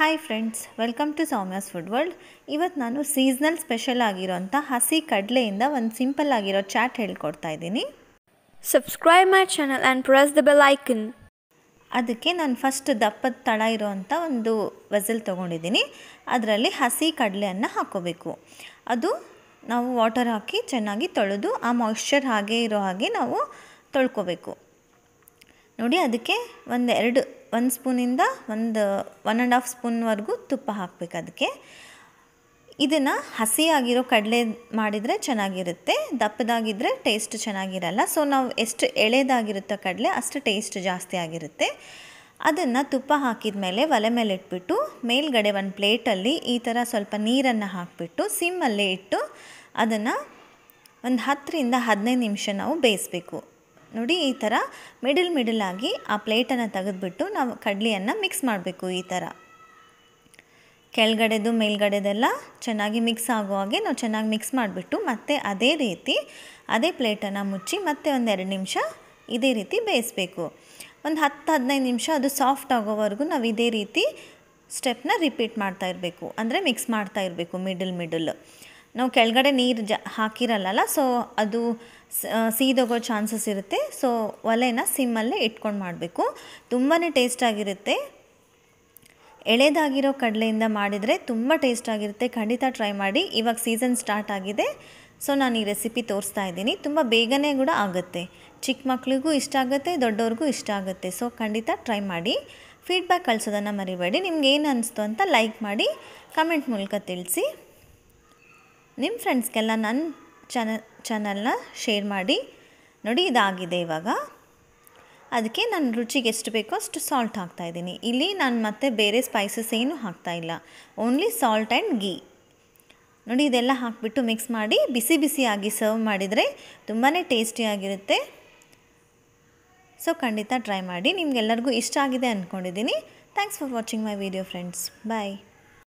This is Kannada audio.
hi friends welcome to Soumya's food world ಇವತ್ತು ನಾನು ಸೀಸ್ನಲ್ ಸ್ಪೆಷಲ್ ಆಗಿರೋಂಥ ಹಸಿ ಕಡಲೆಯಿಂದ ಒಂದು ಸಿಂಪಲ್ ಆಗಿರೋ ಚಾಟ್ ಹೇಳ್ಕೊಡ್ತಾ ಇದ್ದೀನಿ subscribe my channel and press the bell icon ಅದಕ್ಕೆ ನಾನು ಫಸ್ಟ್ ದಪ್ಪದ ತಳ ಇರೋವಂಥ ಒಂದು ವೆಸಲ್ ತೊಗೊಂಡಿದ್ದೀನಿ ಅದರಲ್ಲಿ ಹಸಿ ಕಡಲೆಯನ್ನು ಹಾಕೋಬೇಕು ಅದು ನಾವು ವಾಟರ್ ಹಾಕಿ ಚೆನ್ನಾಗಿ ತೊಳೆದು ಆ ಮಾಯ್ಶ್ಚರ್ ಹಾಗೆ ಇರೋ ಹಾಗೆ ನಾವು ತೊಳ್ಕೊಬೇಕು ನೋಡಿ ಅದಕ್ಕೆ ಒಂದೆರಡು ಒಂದು ಸ್ಪೂನಿಂದ ಒಂದು ಒನ್ ಆ್ಯಂಡ್ ಹಾಫ್ ಸ್ಪೂನ್ವರೆಗೂ ತುಪ್ಪ ಹಾಕಬೇಕು ಅದಕ್ಕೆ ಇದನ್ನು ಹಸಿಯಾಗಿರೋ ಕಡಲೆ ಮಾಡಿದರೆ ಚೆನ್ನಾಗಿರುತ್ತೆ ದಪ್ಪದಾಗಿದ್ದರೆ ಟೇಸ್ಟ್ ಚೆನ್ನಾಗಿರಲ್ಲ ಸೊ ನಾವು ಎಷ್ಟು ಎಳೆದಾಗಿರುತ್ತೋ ಕಡಲೆ ಅಷ್ಟು ಟೇಸ್ಟ್ ಜಾಸ್ತಿ ಆಗಿರುತ್ತೆ ಅದನ್ನು ತುಪ್ಪ ಹಾಕಿದ ಮೇಲೆ ಒಲೆ ಮೇಲೆ ಇಟ್ಬಿಟ್ಟು ಮೇಲ್ಗಡೆ ಒಂದು ಪ್ಲೇಟಲ್ಲಿ ಈ ಥರ ಸ್ವಲ್ಪ ನೀರನ್ನು ಹಾಕಿಬಿಟ್ಟು ಸಿಮ್ಮಲ್ಲೇ ಇಟ್ಟು ಅದನ್ನು ಒಂದು ಹತ್ತರಿಂದ ಹದಿನೈದು ನಿಮಿಷ ನಾವು ಬೇಯಿಸ್ಬೇಕು ನೋಡಿ ಈ ಥರ ಮಿಡಲ್ ಮಿಡಲ್ ಆಗಿ ಆ ಪ್ಲೇಟನ್ನು ತೆಗೆದುಬಿಟ್ಟು ನಾವು ಕಡ್ಲಿಯನ್ನು ಮಿಕ್ಸ್ ಮಾಡಬೇಕು ಈ ಥರ ಕೆಳಗಡೆದು ಮೇಲ್ಗಡೆದೆಲ್ಲ ಚೆನ್ನಾಗಿ ಮಿಕ್ಸ್ ಆಗೋ ಹಾಗೆ ನಾವು ಚೆನ್ನಾಗಿ ಮಿಕ್ಸ್ ಮಾಡಿಬಿಟ್ಟು ಮತ್ತೆ ಅದೇ ರೀತಿ ಅದೇ ಪ್ಲೇಟನ್ನು ಮುಚ್ಚಿ ಮತ್ತೆ ಒಂದೆರಡು ನಿಮಿಷ ಇದೇ ರೀತಿ ಬೇಯಿಸ್ಬೇಕು ಒಂದು ಹತ್ತು ಹದಿನೈದು ನಿಮಿಷ ಅದು ಸಾಫ್ಟ್ ಆಗೋವರೆಗೂ ನಾವು ಇದೇ ರೀತಿ ಸ್ಟೆಪ್ನ ರಿಪೀಟ್ ಮಾಡ್ತಾ ಇರಬೇಕು ಅಂದರೆ ಮಿಕ್ಸ್ ಮಾಡ್ತಾ ಇರಬೇಕು ಮಿಡಲ್ ಮಿಡಲ್ ನಾವು ಕೆಳಗಡೆ ನೀರು ಜ ಹಾಕಿರಲ್ಲ ಸೊ ಅದು ಸೀದೋಗೋ ಚಾನ್ಸಸ್ ಇರುತ್ತೆ ಸೊ ಒಲೆನ ಸಿಮ್ಮಲ್ಲೇ ಇಟ್ಕೊಂಡು ಮಾಡಬೇಕು ತುಂಬಾ ಟೇಸ್ಟಾಗಿರುತ್ತೆ ಎಳೆದಾಗಿರೋ ಕಡಲೆಯಿಂದ ಮಾಡಿದರೆ ತುಂಬ ಟೇಸ್ಟಾಗಿರುತ್ತೆ ಖಂಡಿತ ಟ್ರೈ ಮಾಡಿ ಇವಾಗ ಸೀಸನ್ ಸ್ಟಾರ್ಟ್ ಆಗಿದೆ ಸೊ ನಾನು ಈ ರೆಸಿಪಿ ತೋರಿಸ್ತಾ ಇದ್ದೀನಿ ತುಂಬ ಬೇಗನೆ ಕೂಡ ಆಗುತ್ತೆ ಚಿಕ್ಕ ಮಕ್ಳಿಗೂ ಇಷ್ಟ ಆಗುತ್ತೆ ದೊಡ್ಡವ್ರಿಗೂ ಇಷ್ಟ ಆಗುತ್ತೆ ಸೊ ಖಂಡಿತ ಟ್ರೈ ಮಾಡಿ ಫೀಡ್ಬ್ಯಾಕ್ ಕಳಿಸೋದನ್ನು ಮರಿಬೇಡಿ ನಿಮ್ಗೆ ಏನು ಅನ್ನಿಸ್ತು ಅಂತ ಲೈಕ್ ಮಾಡಿ ಕಮೆಂಟ್ ಮೂಲಕ ತಿಳಿಸಿ ನಿಮ್ಮ ಫ್ರೆಂಡ್ಸ್ಗೆಲ್ಲ ನನ್ನ ಚಾನ ಚಾನಲ್ನ ಶೇರ್ ಮಾಡಿ ನೋಡಿ ಇದಾಗಿದೆ ಇವಾಗ ಅದಕ್ಕೆ ನಾನು ರುಚಿಗೆ ಎಷ್ಟು ಬೇಕೋ ಅಷ್ಟು ಸಾಲ್ಟ್ ಹಾಕ್ತಾಯಿದ್ದೀನಿ ಇಲ್ಲಿ ನಾನು ಮತ್ತೆ ಬೇರೆ ಸ್ಪೈಸಸ್ ಏನೂ ಹಾಕ್ತಾಯಿಲ್ಲ ಓನ್ಲಿ ಸಾಲ್ಟ್ ಆ್ಯಂಡ್ ಗೀ ನೋಡಿ ಇದೆಲ್ಲ ಹಾಕಿಬಿಟ್ಟು ಮಿಕ್ಸ್ ಮಾಡಿ ಬಿಸಿ ಬಿಸಿಯಾಗಿ ಸರ್ವ್ ಮಾಡಿದರೆ ತುಂಬಾ ಟೇಸ್ಟಿಯಾಗಿರುತ್ತೆ ಸೊ ಖಂಡಿತ ಟ್ರೈ ಮಾಡಿ ನಿಮಗೆಲ್ಲರಿಗೂ ಇಷ್ಟ ಆಗಿದೆ ಅಂದ್ಕೊಂಡಿದ್ದೀನಿ thanks for watching my video friends bye